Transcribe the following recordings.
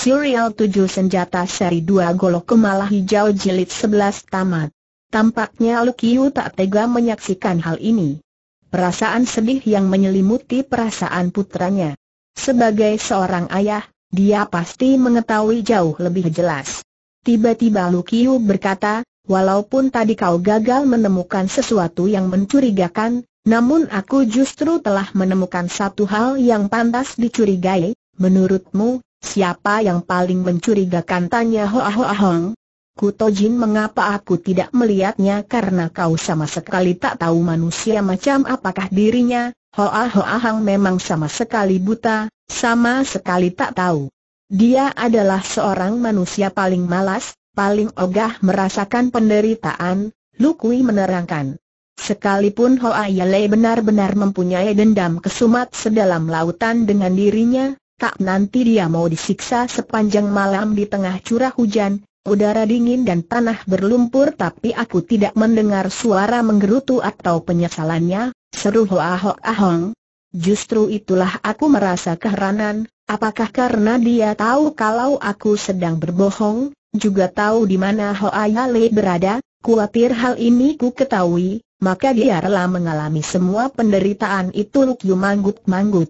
Serial 7 Senjata Seri 2 Golok Kemala Hijau Jilid 11 Tamat Tampaknya Lukiu tak tega menyaksikan hal ini Perasaan sedih yang menyelimuti perasaan putranya Sebagai seorang ayah, dia pasti mengetahui jauh lebih jelas Tiba-tiba Lukiu berkata, walaupun tadi kau gagal menemukan sesuatu yang mencurigakan Namun aku justru telah menemukan satu hal yang pantas dicurigai Menurutmu, Siapa yang paling mencurigakan tanya Hoa Hoa Hong? Jin mengapa aku tidak melihatnya karena kau sama sekali tak tahu manusia macam apakah dirinya, Hoa Hoa Hong memang sama sekali buta, sama sekali tak tahu. Dia adalah seorang manusia paling malas, paling ogah merasakan penderitaan, Lukui menerangkan. Sekalipun Hoa Yale benar-benar mempunyai dendam kesumat sedalam lautan dengan dirinya, tak nanti dia mau disiksa sepanjang malam di tengah curah hujan, udara dingin dan tanah berlumpur tapi aku tidak mendengar suara menggerutu atau penyesalannya, seru Ho Ahok Ahong. Ah Justru itulah aku merasa keheranan, apakah karena dia tahu kalau aku sedang berbohong, juga tahu di mana Ho Ayale ah berada, kuatir hal ini ku ketahui, maka dia rela mengalami semua penderitaan itu Luk Yu manggut-manggut.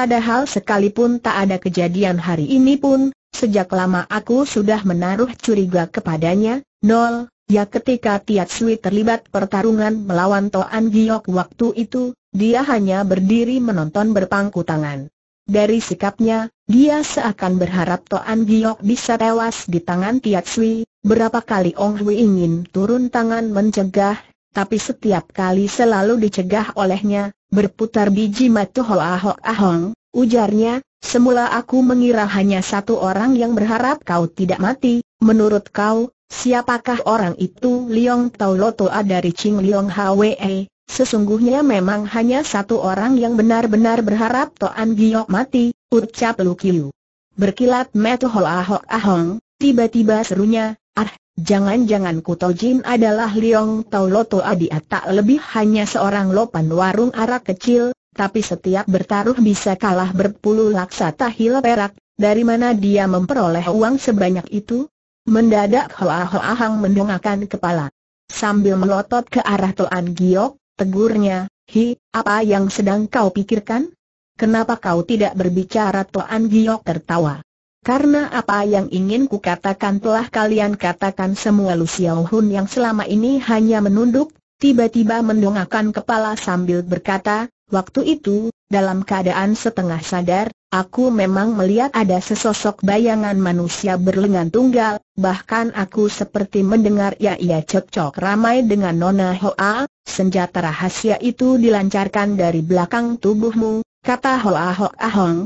Padahal sekalipun tak ada kejadian hari ini pun, sejak lama aku sudah menaruh curiga kepadanya, nol, ya ketika Tiat Sui terlibat pertarungan melawan Toan Giok waktu itu, dia hanya berdiri menonton berpangku tangan. Dari sikapnya, dia seakan berharap Toan Giok bisa tewas di tangan Tiat Sui, berapa kali Ong Hui ingin turun tangan mencegah, tapi setiap kali selalu dicegah olehnya, Berputar biji matu ahok ahong, ujarnya, semula aku mengira hanya satu orang yang berharap kau tidak mati, menurut kau, siapakah orang itu Liong Tau Loto A dari Ching Liong Hwe, Sesungguhnya memang hanya satu orang yang benar-benar berharap Toan Giok mati, ucap Lu Kiu. Berkilat metu ahok ahong, tiba-tiba serunya, Jangan-jangan Kuto Jin adalah Liong Tau Loto Adia tak lebih hanya seorang lopan warung arak kecil, tapi setiap bertaruh bisa kalah berpuluh laksa tahil perak, dari mana dia memperoleh uang sebanyak itu? Mendadak Hoa Hoa Hang mendongakkan kepala. Sambil melotot ke arah Toan Giok, tegurnya, Hi, apa yang sedang kau pikirkan? Kenapa kau tidak berbicara Toan Giok tertawa? Karena apa yang ingin kukatakan telah kalian katakan semua Lu Xiao Hun yang selama ini hanya menunduk, tiba-tiba mendongakkan kepala sambil berkata, waktu itu, dalam keadaan setengah sadar, aku memang melihat ada sesosok bayangan manusia berlengan tunggal, bahkan aku seperti mendengar ya ia cekcok ramai dengan Nona Hoa, senjata rahasia itu dilancarkan dari belakang tubuhmu, kata Hoa Hoa Hong,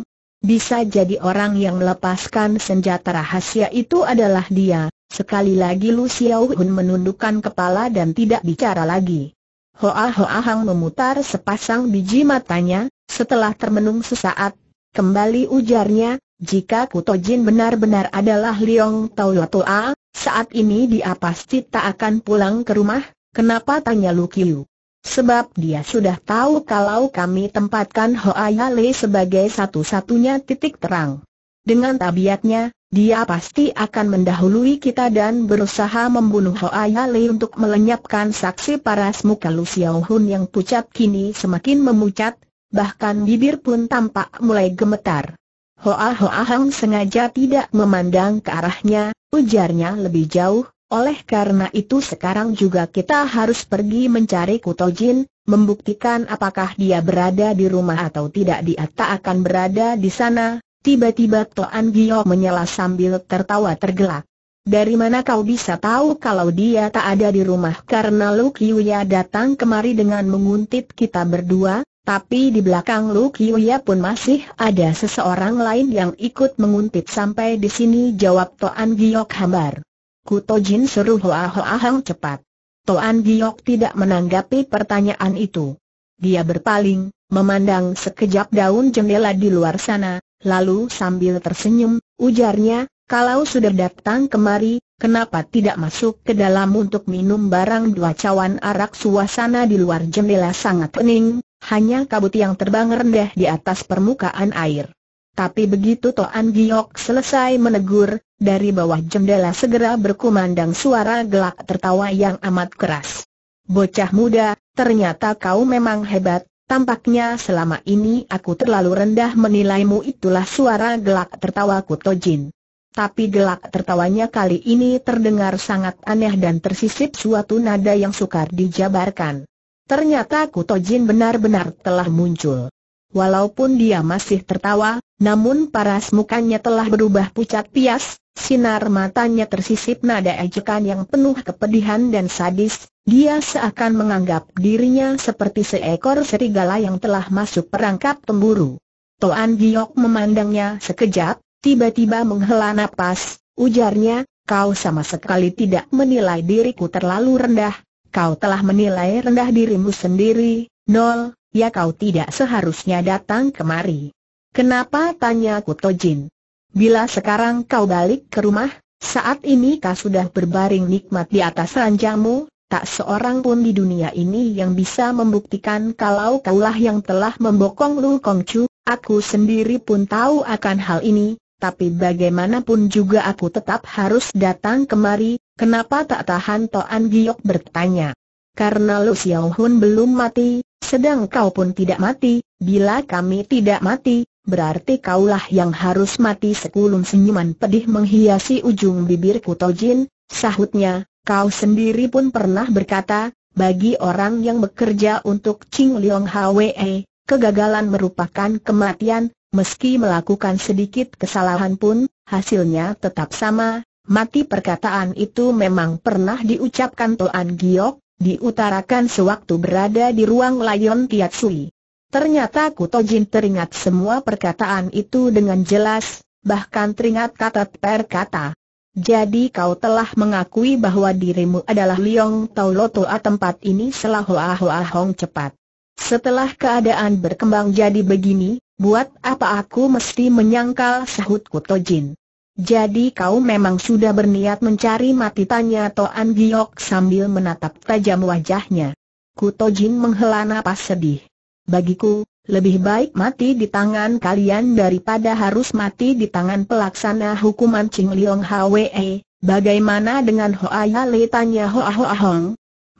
bisa jadi orang yang melepaskan senjata rahasia itu adalah dia. Sekali lagi Lu Xiao Hun menundukkan kepala dan tidak bicara lagi. Hoa Hoa Hang memutar sepasang biji matanya, setelah termenung sesaat, kembali ujarnya, jika Jin benar-benar adalah Liong Tau Toa, saat ini dia pasti tak akan pulang ke rumah, kenapa tanya Lu Kiu. Sebab dia sudah tahu kalau kami tempatkan Hoa Yale sebagai satu-satunya titik terang. Dengan tabiatnya, dia pasti akan mendahului kita dan berusaha membunuh Hoa Yale untuk melenyapkan saksi paras muka Lu Xiao Hun yang pucat kini semakin memucat, bahkan bibir pun tampak mulai gemetar. Hoa Hoa Hang sengaja tidak memandang ke arahnya, ujarnya lebih jauh, oleh karena itu sekarang juga kita harus pergi mencari Jin, membuktikan apakah dia berada di rumah atau tidak dia tak akan berada di sana. Tiba-tiba Toan Gio menyela sambil tertawa tergelak. Dari mana kau bisa tahu kalau dia tak ada di rumah karena Lu Kiuya datang kemari dengan menguntit kita berdua, tapi di belakang Lu Kiuya pun masih ada seseorang lain yang ikut menguntit sampai di sini jawab Toan Giok Hambar. Kutojin seru Hoa Hoa Hang cepat. Toan Giok tidak menanggapi pertanyaan itu. Dia berpaling, memandang sekejap daun jendela di luar sana, lalu sambil tersenyum, ujarnya, kalau sudah datang kemari, kenapa tidak masuk ke dalam untuk minum barang dua cawan arak suasana di luar jendela sangat pening, hanya kabut yang terbang rendah di atas permukaan air. Tapi begitu Toan Giok selesai menegur, dari bawah jendela segera berkumandang suara gelak tertawa yang amat keras. Bocah muda, ternyata kau memang hebat, tampaknya selama ini aku terlalu rendah menilaimu itulah suara gelak tertawa Kutojin. Tapi gelak tertawanya kali ini terdengar sangat aneh dan tersisip suatu nada yang sukar dijabarkan. Ternyata Kutojin benar-benar telah muncul. Walaupun dia masih tertawa, namun paras mukanya telah berubah pucat pias, sinar matanya tersisip nada ejekan yang penuh kepedihan dan sadis, dia seakan menganggap dirinya seperti seekor serigala yang telah masuk perangkap pemburu. Toan Giok memandangnya sekejap, tiba-tiba menghela napas, ujarnya, kau sama sekali tidak menilai diriku terlalu rendah, kau telah menilai rendah dirimu sendiri, Nol, ya kau tidak seharusnya datang kemari. Kenapa tanya Jin? Bila sekarang kau balik ke rumah, saat ini kau sudah berbaring nikmat di atas ranjamu, tak seorang pun di dunia ini yang bisa membuktikan kalau kaulah yang telah membokong Lu Kongcu, aku sendiri pun tahu akan hal ini, tapi bagaimanapun juga aku tetap harus datang kemari, kenapa tak tahan Toan Giok bertanya. Karena Lu Xiaohun belum mati, sedang kau pun tidak mati, bila kami tidak mati, berarti kaulah yang harus mati sekulum senyuman pedih menghiasi ujung bibir Kutojin, sahutnya, kau sendiri pun pernah berkata, bagi orang yang bekerja untuk Ching Leong Hwe, kegagalan merupakan kematian, meski melakukan sedikit kesalahan pun, hasilnya tetap sama, Mati perkataan itu memang pernah diucapkan Toan Giok, diutarakan sewaktu berada di ruang Lion Sui. Ternyata Kutojin teringat semua perkataan itu dengan jelas, bahkan teringat kata per kata. Jadi kau telah mengakui bahwa dirimu adalah Liong Tau Lotoa tempat ini selah Hoa Hoa Hong cepat. Setelah keadaan berkembang jadi begini, buat apa aku mesti menyangkal sahut Kutojin. Jadi kau memang sudah berniat mencari mati tanya Toan Giok sambil menatap tajam wajahnya. Kuto Jin menghela napas sedih. Bagiku, lebih baik mati di tangan kalian daripada harus mati di tangan pelaksana hukuman Ching Liong Hwe. Bagaimana dengan Hoa Yale tanya Hoa Hoa Hong?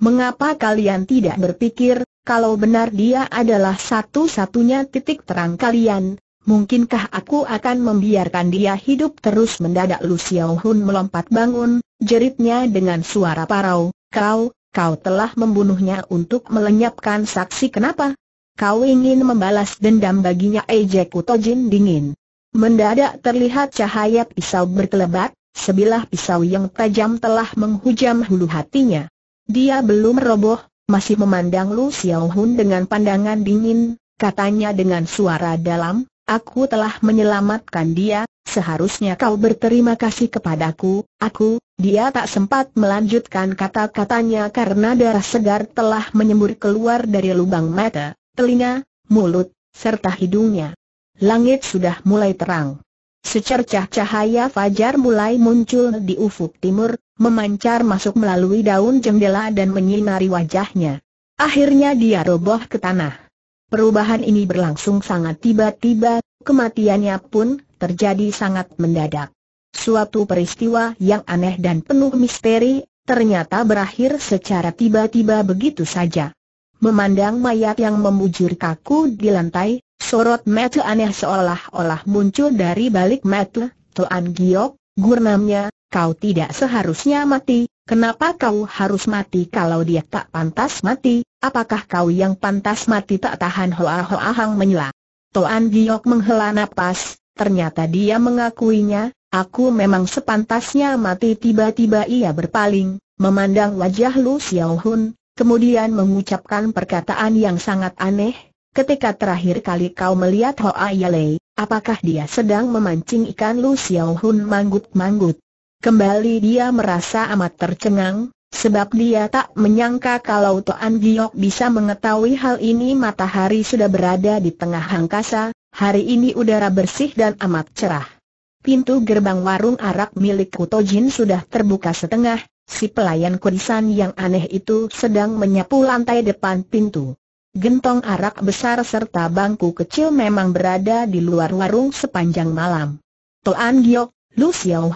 Mengapa kalian tidak berpikir, kalau benar dia adalah satu-satunya titik terang kalian, Mungkinkah aku akan membiarkan dia hidup terus mendadak Lu Xiao Hun melompat bangun, jeritnya dengan suara parau, kau, kau telah membunuhnya untuk melenyapkan saksi kenapa? Kau ingin membalas dendam baginya Ejeku Tojin dingin. Mendadak terlihat cahaya pisau berkelebat, sebilah pisau yang tajam telah menghujam hulu hatinya. Dia belum roboh, masih memandang Lu Xiao Hun dengan pandangan dingin, katanya dengan suara dalam, Aku telah menyelamatkan dia, seharusnya kau berterima kasih kepadaku, aku, dia tak sempat melanjutkan kata-katanya karena darah segar telah menyembur keluar dari lubang mata, telinga, mulut, serta hidungnya. Langit sudah mulai terang. Secercah cahaya fajar mulai muncul di ufuk timur, memancar masuk melalui daun jendela dan menyinari wajahnya. Akhirnya dia roboh ke tanah. Perubahan ini berlangsung sangat tiba-tiba, kematiannya pun terjadi sangat mendadak. Suatu peristiwa yang aneh dan penuh misteri, ternyata berakhir secara tiba-tiba begitu saja. Memandang mayat yang membujur kaku di lantai, sorot mata aneh seolah-olah muncul dari balik mata, Tuan Giok, gurnamnya, kau tidak seharusnya mati, Kenapa kau harus mati kalau dia tak pantas mati? Apakah kau yang pantas mati tak tahan Hoa Hoa Hang menyela? Toan Giok menghela nafas. ternyata dia mengakuinya, aku memang sepantasnya mati tiba-tiba ia berpaling, memandang wajah Lu Xiao Hun, kemudian mengucapkan perkataan yang sangat aneh, ketika terakhir kali kau melihat Hoa Yale, apakah dia sedang memancing ikan Lu Xiao Hun manggut-manggut? Kembali dia merasa amat tercengang, sebab dia tak menyangka kalau Toan Giok bisa mengetahui hal ini matahari sudah berada di tengah angkasa, hari ini udara bersih dan amat cerah. Pintu gerbang warung arak milik Kutojin sudah terbuka setengah, si pelayan kurisan yang aneh itu sedang menyapu lantai depan pintu. Gentong arak besar serta bangku kecil memang berada di luar warung sepanjang malam. Toan Giok, Lu Xiao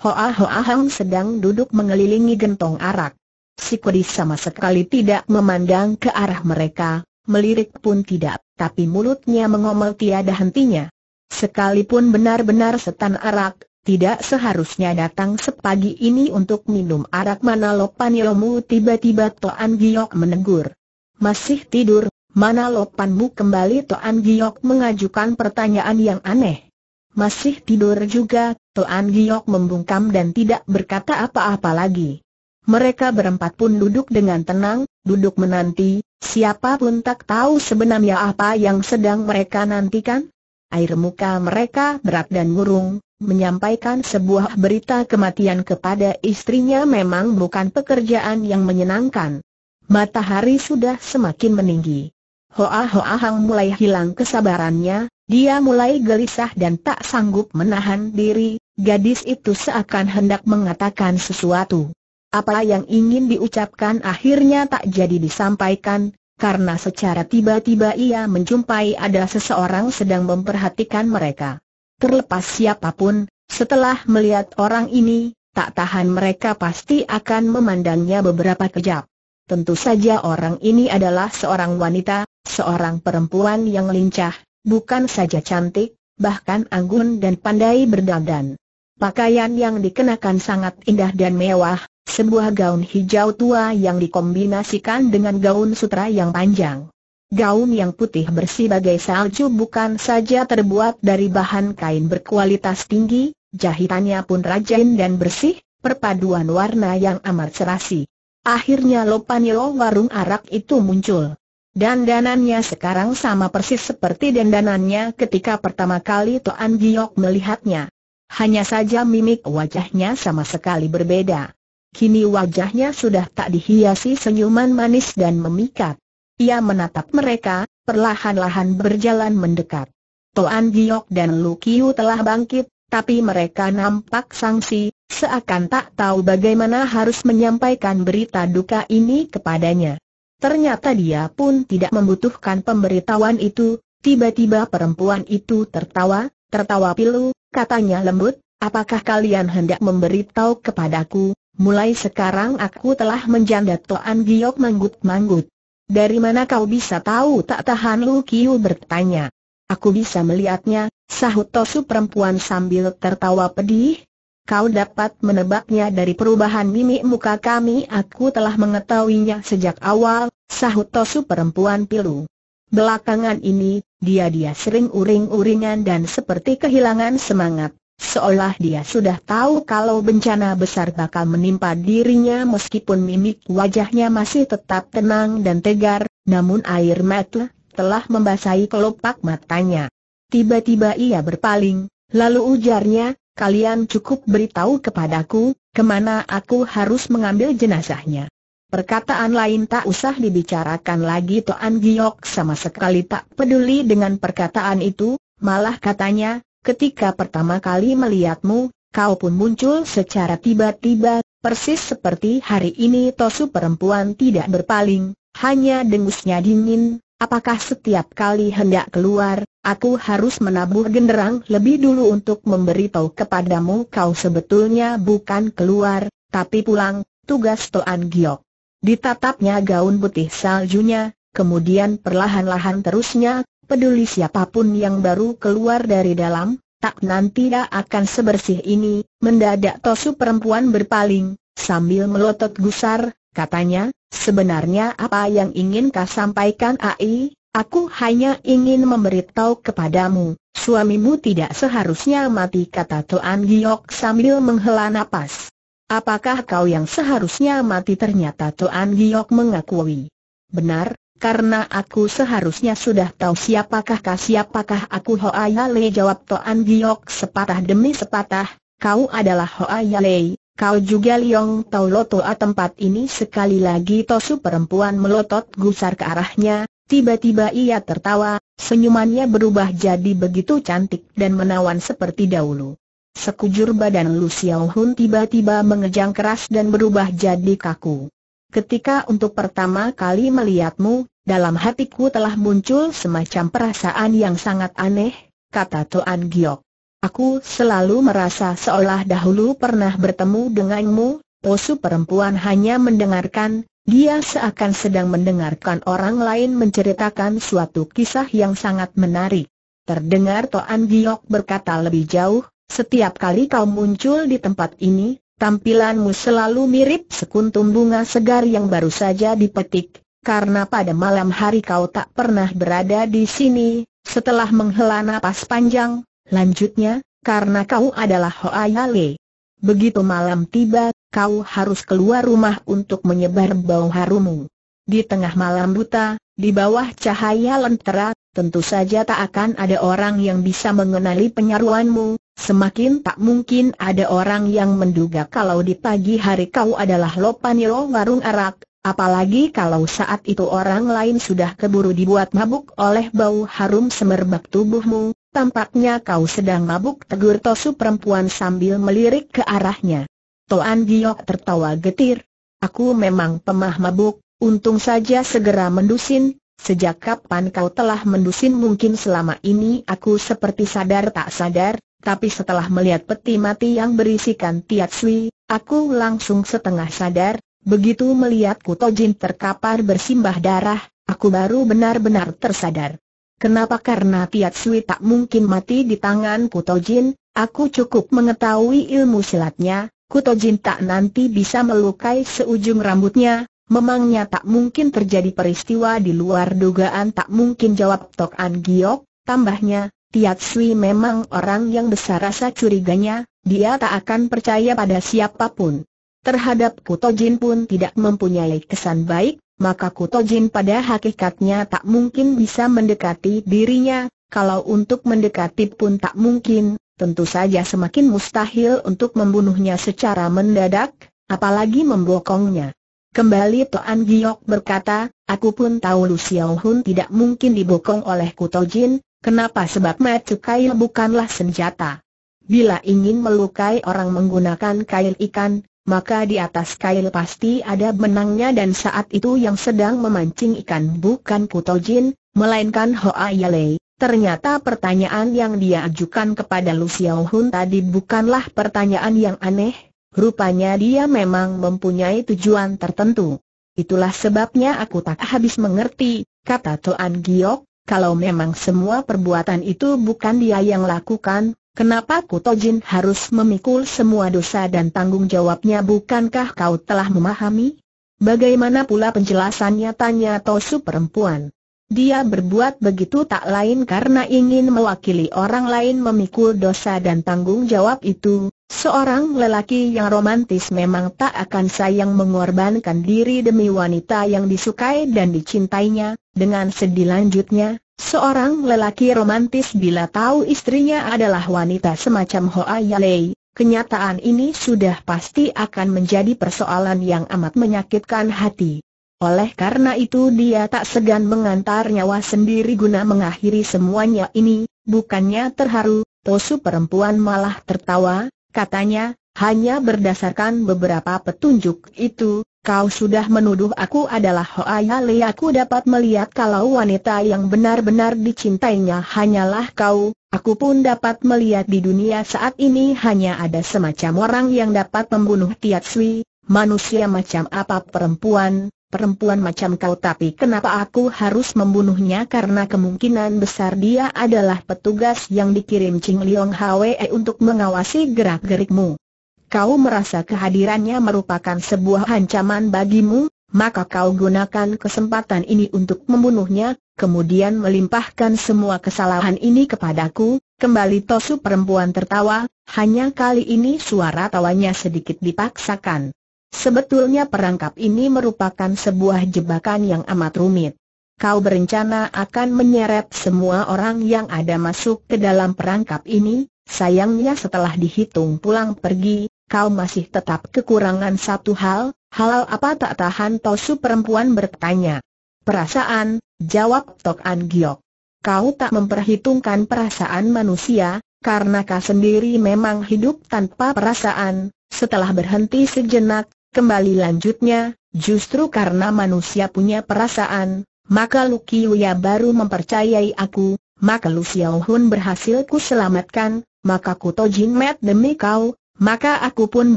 Hoa Hoa Hang sedang duduk mengelilingi gentong arak. Si kodi sama sekali tidak memandang ke arah mereka, melirik pun tidak, tapi mulutnya mengomel tiada hentinya. Sekalipun benar-benar setan arak, tidak seharusnya datang sepagi ini untuk minum arak mana lo Panilomu tiba-tiba Toan Giok menegur. Masih tidur, lo Panmu kembali Toan Giok mengajukan pertanyaan yang aneh. Masih tidur juga, Tuan Giok membungkam dan tidak berkata apa-apa lagi. Mereka berempat pun duduk dengan tenang, duduk menanti, Siapapun tak tahu sebenarnya apa yang sedang mereka nantikan. Air muka mereka berat dan murung, menyampaikan sebuah berita kematian kepada istrinya memang bukan pekerjaan yang menyenangkan. Matahari sudah semakin meninggi. Hoa Hoa Hang mulai hilang kesabarannya, dia mulai gelisah dan tak sanggup menahan diri, gadis itu seakan hendak mengatakan sesuatu. Apa yang ingin diucapkan akhirnya tak jadi disampaikan, karena secara tiba-tiba ia menjumpai ada seseorang sedang memperhatikan mereka. Terlepas siapapun, setelah melihat orang ini, tak tahan mereka pasti akan memandangnya beberapa kejap. Tentu saja orang ini adalah seorang wanita, seorang perempuan yang lincah, Bukan saja cantik, bahkan anggun dan pandai berdandan. Pakaian yang dikenakan sangat indah dan mewah, sebuah gaun hijau tua yang dikombinasikan dengan gaun sutra yang panjang. Gaun yang putih bersih bagai salju bukan saja terbuat dari bahan kain berkualitas tinggi, jahitannya pun rajin dan bersih, perpaduan warna yang amat serasi. Akhirnya Lopanyo warung arak itu muncul. Dandanannya sekarang sama persis seperti dandanannya ketika pertama kali Toan Giok melihatnya. Hanya saja mimik wajahnya sama sekali berbeda. Kini wajahnya sudah tak dihiasi senyuman manis dan memikat. Ia menatap mereka, perlahan-lahan berjalan mendekat. Toan Giok dan Lu Kiu telah bangkit, tapi mereka nampak sangsi, seakan tak tahu bagaimana harus menyampaikan berita duka ini kepadanya. Ternyata dia pun tidak membutuhkan pemberitahuan itu, tiba-tiba perempuan itu tertawa, tertawa pilu, katanya lembut, apakah kalian hendak memberitahu kepadaku, mulai sekarang aku telah menjanda Toan Giok manggut-manggut. Dari mana kau bisa tahu tak tahan Lu Kiu bertanya. Aku bisa melihatnya, sahut Tosu perempuan sambil tertawa pedih, kau dapat menebaknya dari perubahan mimik muka kami aku telah mengetahuinya sejak awal, sahut Tosu perempuan pilu. Belakangan ini, dia-dia sering uring-uringan dan seperti kehilangan semangat, seolah dia sudah tahu kalau bencana besar bakal menimpa dirinya meskipun mimik wajahnya masih tetap tenang dan tegar, namun air mata telah membasahi kelopak matanya. Tiba-tiba ia berpaling, lalu ujarnya, kalian cukup beritahu kepadaku, kemana aku harus mengambil jenazahnya. Perkataan lain tak usah dibicarakan lagi Toan Giok sama sekali tak peduli dengan perkataan itu, malah katanya, ketika pertama kali melihatmu, kau pun muncul secara tiba-tiba, persis seperti hari ini Tosu perempuan tidak berpaling, hanya dengusnya dingin, Apakah setiap kali hendak keluar, aku harus menabuh genderang lebih dulu untuk memberitahu kepadamu kau sebetulnya bukan keluar, tapi pulang, tugas Toan Giok. Ditatapnya gaun putih saljunya, kemudian perlahan-lahan terusnya, peduli siapapun yang baru keluar dari dalam, tak nanti dia akan sebersih ini, mendadak tosu perempuan berpaling, sambil melotot gusar, katanya, sebenarnya apa yang ingin kau sampaikan AI, aku hanya ingin memberitahu kepadamu, suamimu tidak seharusnya mati kata Tuan Giok sambil menghela nafas. Apakah kau yang seharusnya mati ternyata Tuan Giok mengakui. Benar, karena aku seharusnya sudah tahu siapakah kah siapakah aku Hoa Yalei jawab Toan Giok sepatah demi sepatah, kau adalah Hoa Yalei, Kau juga Liong Tau Lotoa ah, tempat ini sekali lagi Tosu perempuan melotot gusar ke arahnya, tiba-tiba ia tertawa, senyumannya berubah jadi begitu cantik dan menawan seperti dahulu. Sekujur badan Lu Xiao Hun tiba-tiba mengejang keras dan berubah jadi kaku. Ketika untuk pertama kali melihatmu, dalam hatiku telah muncul semacam perasaan yang sangat aneh, kata Toan Giok. Aku selalu merasa seolah dahulu pernah bertemu denganmu, Posu oh perempuan hanya mendengarkan, dia seakan sedang mendengarkan orang lain menceritakan suatu kisah yang sangat menarik. Terdengar Toan Giok berkata lebih jauh, setiap kali kau muncul di tempat ini, tampilanmu selalu mirip sekuntum bunga segar yang baru saja dipetik, karena pada malam hari kau tak pernah berada di sini. Setelah menghela napas panjang, Lanjutnya, karena kau adalah Hoa Yale. Begitu malam tiba, kau harus keluar rumah untuk menyebar bau harumu. Di tengah malam buta, di bawah cahaya lentera, tentu saja tak akan ada orang yang bisa mengenali penyaruanmu, semakin tak mungkin ada orang yang menduga kalau di pagi hari kau adalah Lopanilo warung arak, apalagi kalau saat itu orang lain sudah keburu dibuat mabuk oleh bau harum semerbak tubuhmu, Tampaknya kau sedang mabuk tegur Tosu perempuan sambil melirik ke arahnya. Toan Giok tertawa getir. Aku memang pemah mabuk, untung saja segera mendusin, sejak kapan kau telah mendusin mungkin selama ini aku seperti sadar tak sadar, tapi setelah melihat peti mati yang berisikan Tiat Sui, aku langsung setengah sadar, begitu melihat Jin terkapar bersimbah darah, aku baru benar-benar tersadar. Kenapa karena Tiat Sui tak mungkin mati di tangan Kutojin, aku cukup mengetahui ilmu silatnya, Kutojin tak nanti bisa melukai seujung rambutnya, memangnya tak mungkin terjadi peristiwa di luar dugaan tak mungkin jawab Tok An Giok, tambahnya, Tiat Sui memang orang yang besar rasa curiganya, dia tak akan percaya pada siapapun. Terhadap Kutojin pun tidak mempunyai kesan baik, maka Kutojin pada hakikatnya tak mungkin bisa mendekati dirinya, kalau untuk mendekati pun tak mungkin, tentu saja semakin mustahil untuk membunuhnya secara mendadak, apalagi membokongnya. Kembali Toan Giok berkata, aku pun tahu Lu Xiao tidak mungkin dibokong oleh Kutojin, kenapa sebab Matu Kail bukanlah senjata. Bila ingin melukai orang menggunakan kail ikan, maka di atas kail pasti ada benangnya dan saat itu yang sedang memancing ikan bukan Jin, melainkan Hoa Yale. Ternyata pertanyaan yang dia ajukan kepada Luciao Hun tadi bukanlah pertanyaan yang aneh, rupanya dia memang mempunyai tujuan tertentu. Itulah sebabnya aku tak habis mengerti, kata Toan Giok, kalau memang semua perbuatan itu bukan dia yang lakukan, Kenapa Jin harus memikul semua dosa dan tanggung jawabnya bukankah kau telah memahami? Bagaimana pula penjelasannya tanya Tosu perempuan. Dia berbuat begitu tak lain karena ingin mewakili orang lain memikul dosa dan tanggung jawab itu, seorang lelaki yang romantis memang tak akan sayang mengorbankan diri demi wanita yang disukai dan dicintainya, dengan sedih lanjutnya, Seorang lelaki romantis bila tahu istrinya adalah wanita semacam Hoa Lei, kenyataan ini sudah pasti akan menjadi persoalan yang amat menyakitkan hati. Oleh karena itu dia tak segan mengantar nyawa sendiri guna mengakhiri semuanya ini, bukannya terharu, Tosu perempuan malah tertawa, katanya, hanya berdasarkan beberapa petunjuk itu, Kau sudah menuduh aku adalah Hoa Yale Aku dapat melihat kalau wanita yang benar-benar dicintainya hanyalah kau Aku pun dapat melihat di dunia saat ini hanya ada semacam orang yang dapat membunuh Tiat Sui Manusia macam apa perempuan, perempuan macam kau Tapi kenapa aku harus membunuhnya karena kemungkinan besar dia adalah petugas yang dikirim Ching Leong Hwe untuk mengawasi gerak-gerikmu kau merasa kehadirannya merupakan sebuah ancaman bagimu, maka kau gunakan kesempatan ini untuk membunuhnya, kemudian melimpahkan semua kesalahan ini kepadaku, kembali Tosu perempuan tertawa, hanya kali ini suara tawanya sedikit dipaksakan. Sebetulnya perangkap ini merupakan sebuah jebakan yang amat rumit kau berencana akan menyeret semua orang yang ada masuk ke dalam perangkap ini, sayangnya setelah dihitung pulang pergi, kau masih tetap kekurangan satu hal, halal apa tak tahan Tosu perempuan bertanya. Perasaan, jawab Tok An Giok. Kau tak memperhitungkan perasaan manusia, karena kau sendiri memang hidup tanpa perasaan, setelah berhenti sejenak, kembali lanjutnya, justru karena manusia punya perasaan, maka Lu ya baru mempercayai aku, maka Lu Xiao berhasil ku selamatkan, maka ku Tojin Met demi kau, maka aku pun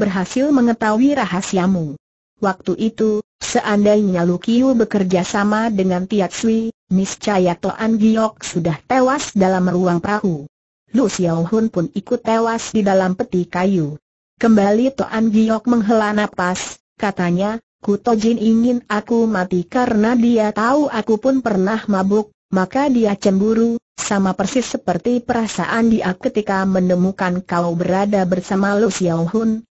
berhasil mengetahui rahasiamu. Waktu itu, seandainya Lukiu bekerja sama dengan Tiat Sui, niscaya Toan Giok sudah tewas dalam ruang perahu. Lu Xiao pun ikut tewas di dalam peti kayu. Kembali Toan Giok menghela napas, katanya, Kutojin ingin aku mati karena dia tahu aku pun pernah mabuk, maka dia cemburu, sama persis seperti perasaan dia ketika menemukan kau berada bersama Lu Xiao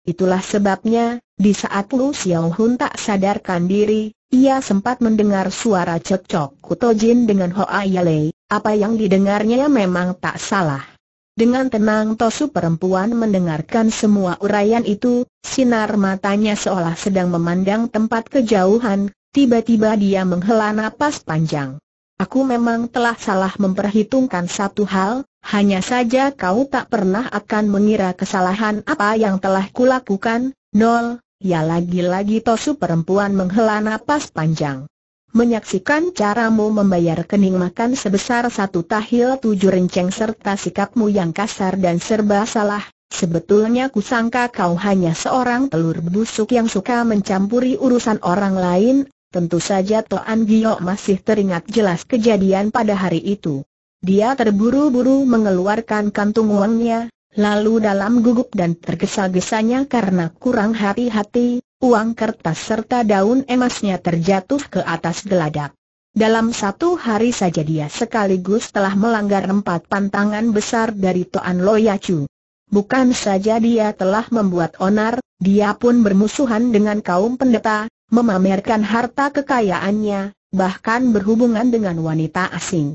itulah sebabnya, di saat Lu Xiao tak sadarkan diri, ia sempat mendengar suara cekcok Kutojin dengan Hoa Yale, apa yang didengarnya memang tak salah. Dengan tenang Tosu perempuan mendengarkan semua uraian itu, sinar matanya seolah sedang memandang tempat kejauhan, tiba-tiba dia menghela napas panjang. Aku memang telah salah memperhitungkan satu hal, hanya saja kau tak pernah akan mengira kesalahan apa yang telah kulakukan, nol, ya lagi-lagi Tosu perempuan menghela napas panjang. Menyaksikan caramu membayar kening makan sebesar satu tahil tujuh renceng serta sikapmu yang kasar dan serba salah, sebetulnya kusangka kau hanya seorang telur busuk yang suka mencampuri urusan orang lain, Tentu saja Toan Gio masih teringat jelas kejadian pada hari itu. Dia terburu-buru mengeluarkan kantung uangnya, lalu dalam gugup dan tergesa-gesanya karena kurang hati-hati, uang kertas serta daun emasnya terjatuh ke atas geladak. Dalam satu hari saja dia sekaligus telah melanggar empat pantangan besar dari Toan Loyacu. Bukan saja dia telah membuat onar, dia pun bermusuhan dengan kaum pendeta, memamerkan harta kekayaannya, bahkan berhubungan dengan wanita asing.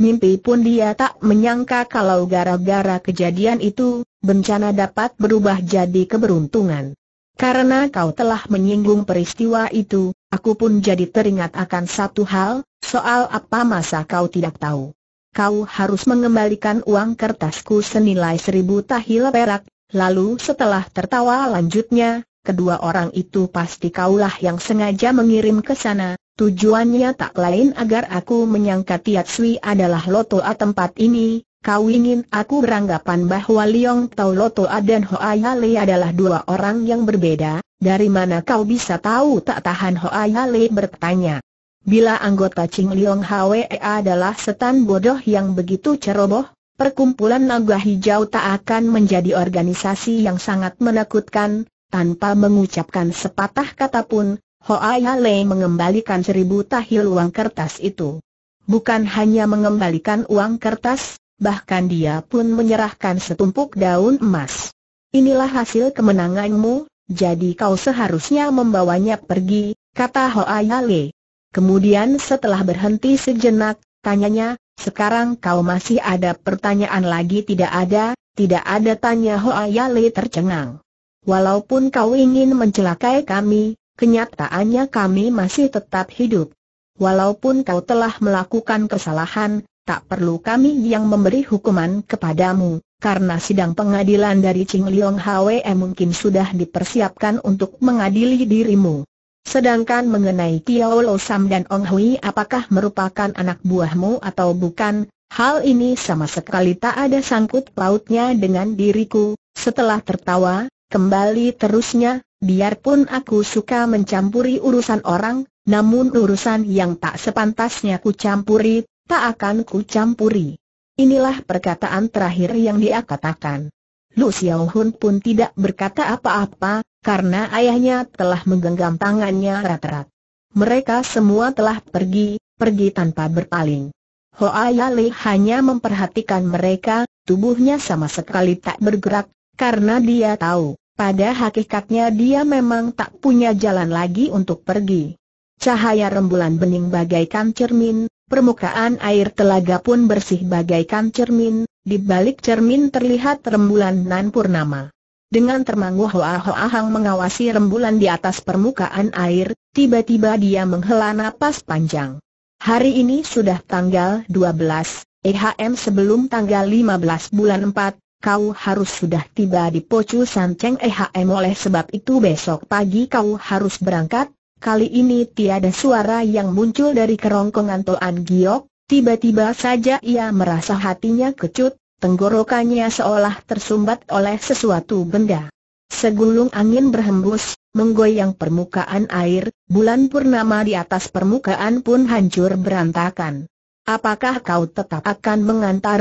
Mimpi pun dia tak menyangka kalau gara-gara kejadian itu, bencana dapat berubah jadi keberuntungan. Karena kau telah menyinggung peristiwa itu, aku pun jadi teringat akan satu hal, soal apa masa kau tidak tahu. Kau harus mengembalikan uang kertasku senilai seribu tahil perak, lalu setelah tertawa lanjutnya, kedua orang itu pasti kaulah yang sengaja mengirim ke sana, tujuannya tak lain agar aku menyangka Tiat Sui adalah Lotoa tempat ini, kau ingin aku beranggapan bahwa Liong Tau Lotoa dan Hoa Yale adalah dua orang yang berbeda, dari mana kau bisa tahu tak tahan Hoa Yale bertanya. Bila anggota Ching Liong Hwe adalah setan bodoh yang begitu ceroboh, perkumpulan naga hijau tak akan menjadi organisasi yang sangat menakutkan, tanpa mengucapkan sepatah kata pun, Hoa Yale mengembalikan seribu tahil uang kertas itu. Bukan hanya mengembalikan uang kertas, bahkan dia pun menyerahkan setumpuk daun emas. Inilah hasil kemenanganmu, jadi kau seharusnya membawanya pergi, kata Hoa Yale. Kemudian setelah berhenti sejenak, tanyanya, sekarang kau masih ada pertanyaan lagi tidak ada, tidak ada tanya Hoa Yale tercengang. Walaupun kau ingin mencelakai kami, kenyataannya kami masih tetap hidup. Walaupun kau telah melakukan kesalahan, tak perlu kami yang memberi hukuman kepadamu, karena sidang pengadilan dari Ching Leong Hwe mungkin sudah dipersiapkan untuk mengadili dirimu. Sedangkan mengenai Kiao Lo Sam dan Ong Hui apakah merupakan anak buahmu atau bukan, hal ini sama sekali tak ada sangkut pautnya dengan diriku. Setelah tertawa, Kembali terusnya, biarpun aku suka mencampuri urusan orang, namun urusan yang tak sepantasnya ku campuri, tak akan ku campuri. Inilah perkataan terakhir yang dia katakan. Lu Xiao Hun pun tidak berkata apa-apa, karena ayahnya telah menggenggam tangannya rat-rat. Mereka semua telah pergi, pergi tanpa berpaling. Hoa Yali hanya memperhatikan mereka, tubuhnya sama sekali tak bergerak, karena dia tahu, pada hakikatnya dia memang tak punya jalan lagi untuk pergi. Cahaya rembulan bening bagaikan cermin, permukaan air telaga pun bersih bagaikan cermin, di balik cermin terlihat rembulan nan purnama. Dengan termangu Hoa Hoa Hang mengawasi rembulan di atas permukaan air, tiba-tiba dia menghela napas panjang. Hari ini sudah tanggal 12, EHM sebelum tanggal 15 bulan 4, kau harus sudah tiba di Pocu San Cheng EHM oleh sebab itu besok pagi kau harus berangkat. Kali ini tiada suara yang muncul dari kerongkongan Toan Giok, tiba-tiba saja ia merasa hatinya kecut, tenggorokannya seolah tersumbat oleh sesuatu benda. Segulung angin berhembus, menggoyang permukaan air, bulan purnama di atas permukaan pun hancur berantakan. Apakah kau tetap akan mengantar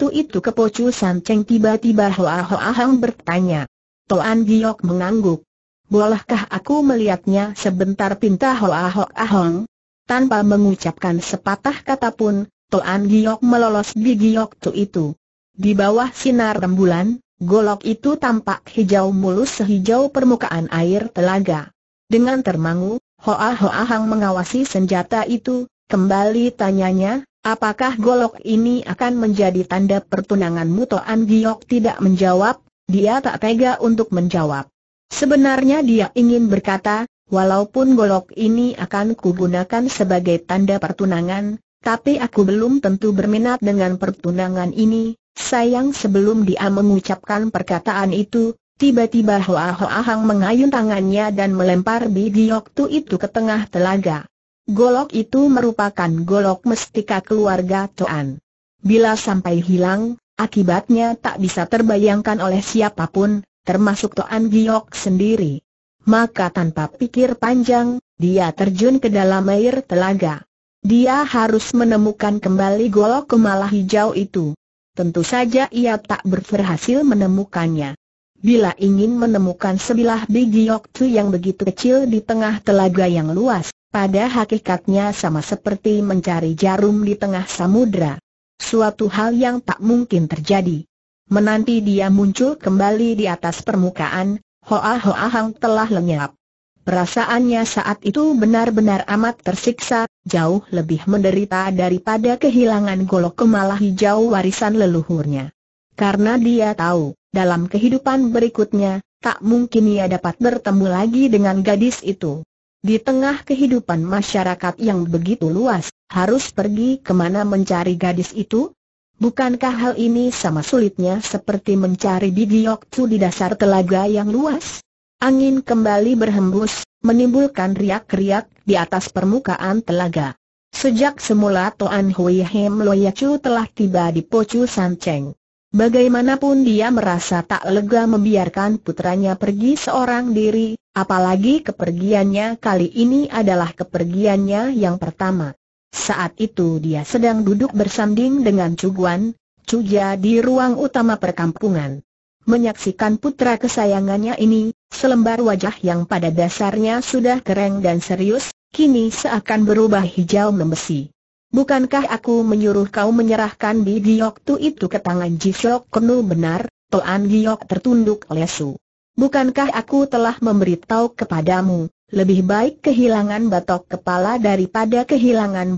tu itu ke Pocu San Tiba-tiba Hoa Hoa Hang bertanya. Toan Giok mengangguk. Bolehkah aku melihatnya sebentar pinta Hoa Hoa Hang? Tanpa mengucapkan sepatah kata pun, Toan Giok melolos Gioktu itu. Di bawah sinar rembulan, Golok itu tampak hijau mulus sehijau permukaan air telaga. Dengan termangu, Hoa Hoa Hang mengawasi senjata itu, Kembali tanyanya, apakah golok ini akan menjadi tanda pertunanganmu Toan Giok tidak menjawab, dia tak tega untuk menjawab. Sebenarnya dia ingin berkata, walaupun golok ini akan kugunakan sebagai tanda pertunangan, tapi aku belum tentu berminat dengan pertunangan ini, sayang sebelum dia mengucapkan perkataan itu, Tiba-tiba Hoa Hoa Hang mengayun tangannya dan melempar Giok tu itu ke tengah telaga. Golok itu merupakan golok mestika keluarga Toan. Bila sampai hilang, akibatnya tak bisa terbayangkan oleh siapapun, termasuk Toan Giok sendiri. Maka tanpa pikir panjang, dia terjun ke dalam air telaga. Dia harus menemukan kembali golok kemala hijau itu. Tentu saja ia tak berhasil menemukannya bila ingin menemukan sebilah biji yoktu yang begitu kecil di tengah telaga yang luas, pada hakikatnya sama seperti mencari jarum di tengah samudra. Suatu hal yang tak mungkin terjadi. Menanti dia muncul kembali di atas permukaan, Hoa Hoa Hang telah lenyap. Perasaannya saat itu benar-benar amat tersiksa, jauh lebih menderita daripada kehilangan golok kemalah hijau warisan leluhurnya. Karena dia tahu, dalam kehidupan berikutnya, tak mungkin ia dapat bertemu lagi dengan gadis itu. Di tengah kehidupan masyarakat yang begitu luas, harus pergi kemana mencari gadis itu? Bukankah hal ini sama sulitnya seperti mencari bibiokcu di dasar telaga yang luas? Angin kembali berhembus, menimbulkan riak-riak di atas permukaan telaga. Sejak semula Toan Hui Hem Loyacu telah tiba di Pocu Sanceng. Bagaimanapun dia merasa tak lega membiarkan putranya pergi seorang diri, apalagi kepergiannya kali ini adalah kepergiannya yang pertama. Saat itu dia sedang duduk bersanding dengan Cuguan, Cuja di ruang utama perkampungan. Menyaksikan putra kesayangannya ini, selembar wajah yang pada dasarnya sudah kering dan serius, kini seakan berubah hijau membesi. Bukankah aku menyuruh kau menyerahkan Giok tu itu ke tangan Jishok Kenu benar, Toan Giok tertunduk lesu. Bukankah aku telah memberitahu kepadamu, lebih baik kehilangan batok kepala daripada kehilangan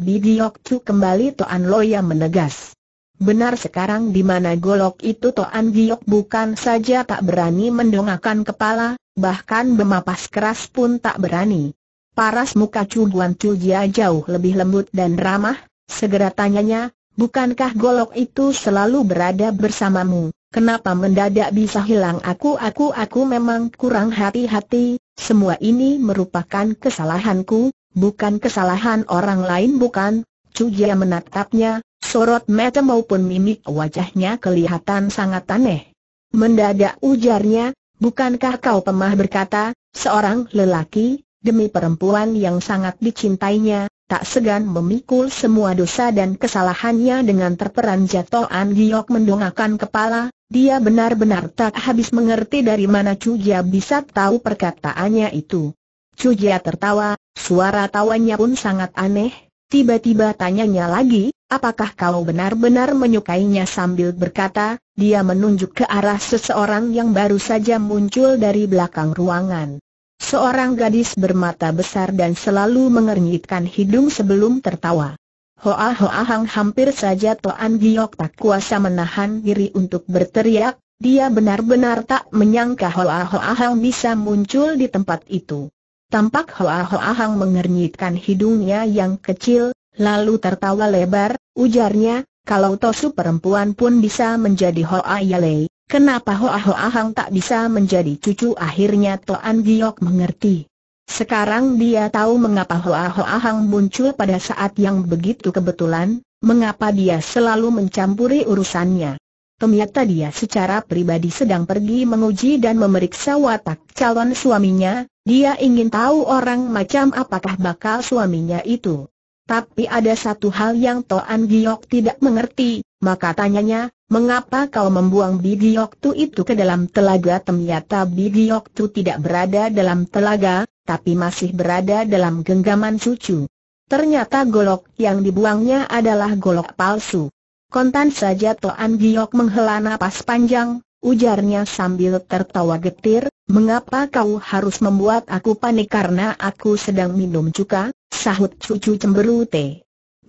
tu kembali Toan Loya menegas. Benar sekarang di mana golok itu Toan Giok bukan saja tak berani mendongakkan kepala, bahkan bemapas keras pun tak berani. Paras muka Chu Guan Chu jauh lebih lembut dan ramah, segera tanyanya, bukankah golok itu selalu berada bersamamu, kenapa mendadak bisa hilang aku aku aku memang kurang hati-hati, semua ini merupakan kesalahanku, bukan kesalahan orang lain bukan, Chu menatapnya, sorot mata maupun mimik wajahnya kelihatan sangat aneh. Mendadak ujarnya, bukankah kau pemah berkata, seorang lelaki, demi perempuan yang sangat dicintainya, tak segan memikul semua dosa dan kesalahannya dengan terperanjat Toan Giok mendongakkan kepala, dia benar-benar tak habis mengerti dari mana Cujia bisa tahu perkataannya itu. Cujia tertawa, suara tawanya pun sangat aneh, tiba-tiba tanyanya lagi, apakah kau benar-benar menyukainya sambil berkata, dia menunjuk ke arah seseorang yang baru saja muncul dari belakang ruangan. Seorang gadis bermata besar dan selalu mengernyitkan hidung sebelum tertawa. Hoa Hoa Hang hampir saja Toan Giok tak kuasa menahan diri untuk berteriak, dia benar-benar tak menyangka Hoa Hoa Hang bisa muncul di tempat itu. Tampak Hoa Hoa Hang mengernyitkan hidungnya yang kecil, lalu tertawa lebar, ujarnya, kalau Tosu perempuan pun bisa menjadi Hoa Yalei, Kenapa Hoa Hoa Hang tak bisa menjadi cucu akhirnya Toan Giok mengerti. Sekarang dia tahu mengapa Hoa Hoa Hang muncul pada saat yang begitu kebetulan, mengapa dia selalu mencampuri urusannya. Ternyata dia secara pribadi sedang pergi menguji dan memeriksa watak calon suaminya, dia ingin tahu orang macam apakah bakal suaminya itu. Tapi ada satu hal yang Toan Giok tidak mengerti, maka tanyanya, Mengapa kau membuang Bibi Yoktu itu ke dalam telaga? Ternyata Bibi Yoktu tidak berada dalam telaga, tapi masih berada dalam genggaman cucu. Ternyata golok yang dibuangnya adalah golok palsu. Kontan saja Toan Giok menghela napas panjang, ujarnya sambil tertawa getir, mengapa kau harus membuat aku panik karena aku sedang minum cuka, sahut cucu cemberut.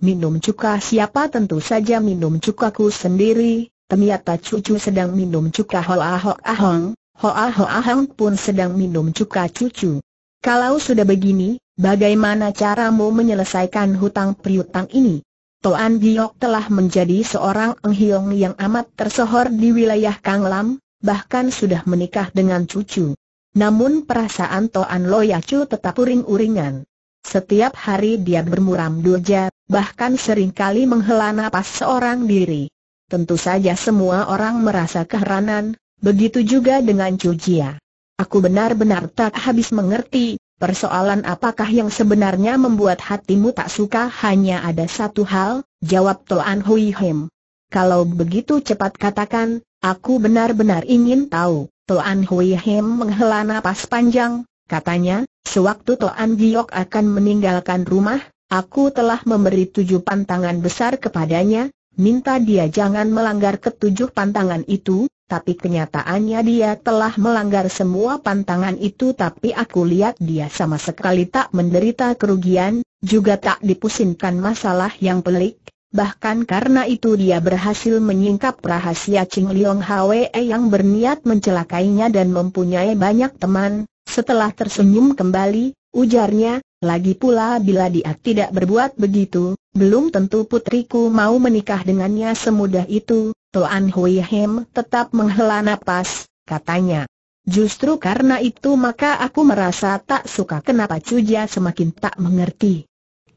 Minum cuka siapa tentu saja minum cukaku sendiri, ternyata cucu sedang minum cuka hoa hoa ahong, hoa hoa ahong pun sedang minum cuka cucu. Kalau sudah begini, bagaimana caramu menyelesaikan hutang priutang ini? Toan Giok telah menjadi seorang enghiong yang amat tersohor di wilayah Kang Lam, bahkan sudah menikah dengan cucu. Namun perasaan Toan Loyacu tetap uring-uringan. Setiap hari dia bermuram doja, bahkan seringkali menghela napas seorang diri. Tentu saja semua orang merasa keheranan, begitu juga dengan Cujia. Aku benar-benar tak habis mengerti, persoalan apakah yang sebenarnya membuat hatimu tak suka hanya ada satu hal, jawab Toan Hui Hem. Kalau begitu cepat katakan, aku benar-benar ingin tahu. Toan Hui Hem menghela napas panjang, katanya, sewaktu Toan Giok akan meninggalkan rumah, Aku telah memberi tujuh pantangan besar kepadanya, minta dia jangan melanggar ketujuh pantangan itu, tapi kenyataannya dia telah melanggar semua pantangan itu tapi aku lihat dia sama sekali tak menderita kerugian, juga tak dipusingkan masalah yang pelik, bahkan karena itu dia berhasil menyingkap rahasia Ching Leong Hwe yang berniat mencelakainya dan mempunyai banyak teman, setelah tersenyum kembali, ujarnya, lagi pula bila dia tidak berbuat begitu, belum tentu putriku mau menikah dengannya semudah itu, Tuan Hui Hem tetap menghela napas, katanya. Justru karena itu maka aku merasa tak suka kenapa Cuja semakin tak mengerti.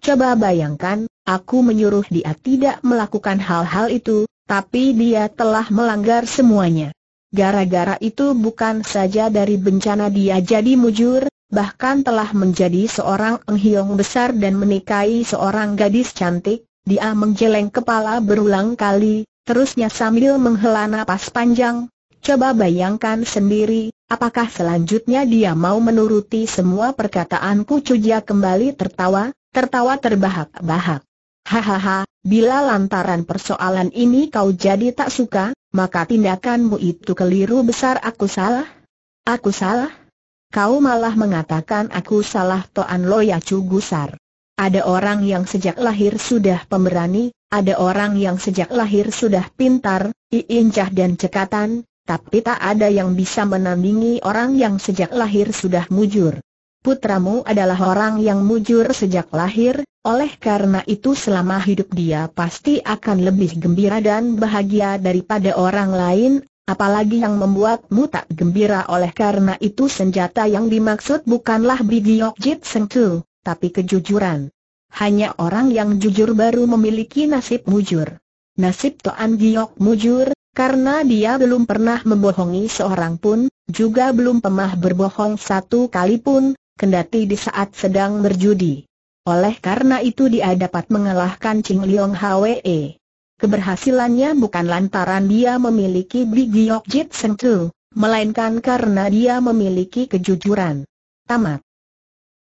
Coba bayangkan, aku menyuruh dia tidak melakukan hal-hal itu, tapi dia telah melanggar semuanya. Gara-gara itu bukan saja dari bencana dia jadi mujur, bahkan telah menjadi seorang enghiong besar dan menikahi seorang gadis cantik, dia menggeleng kepala berulang kali, terusnya sambil menghela napas panjang, coba bayangkan sendiri, apakah selanjutnya dia mau menuruti semua perkataanku Cuja kembali tertawa, tertawa terbahak-bahak. Hahaha, bila lantaran persoalan ini kau jadi tak suka, maka tindakanmu itu keliru besar aku salah? Aku salah? kau malah mengatakan aku salah Toan Lo Loya gusar. Ada orang yang sejak lahir sudah pemberani, ada orang yang sejak lahir sudah pintar, iincah dan cekatan, tapi tak ada yang bisa menandingi orang yang sejak lahir sudah mujur. Putramu adalah orang yang mujur sejak lahir, oleh karena itu selama hidup dia pasti akan lebih gembira dan bahagia daripada orang lain, Apalagi yang membuatmu tak gembira oleh karena itu senjata yang dimaksud bukanlah Bigiok Jit Tu, tapi kejujuran. Hanya orang yang jujur baru memiliki nasib mujur. Nasib Toan Giok mujur, karena dia belum pernah membohongi seorang pun, juga belum pernah berbohong satu kali pun, kendati di saat sedang berjudi. Oleh karena itu dia dapat mengalahkan Ching Liang Hwee. Keberhasilannya bukan lantaran dia memiliki Bigiok Jit sentuh, melainkan karena dia memiliki kejujuran. Tamat.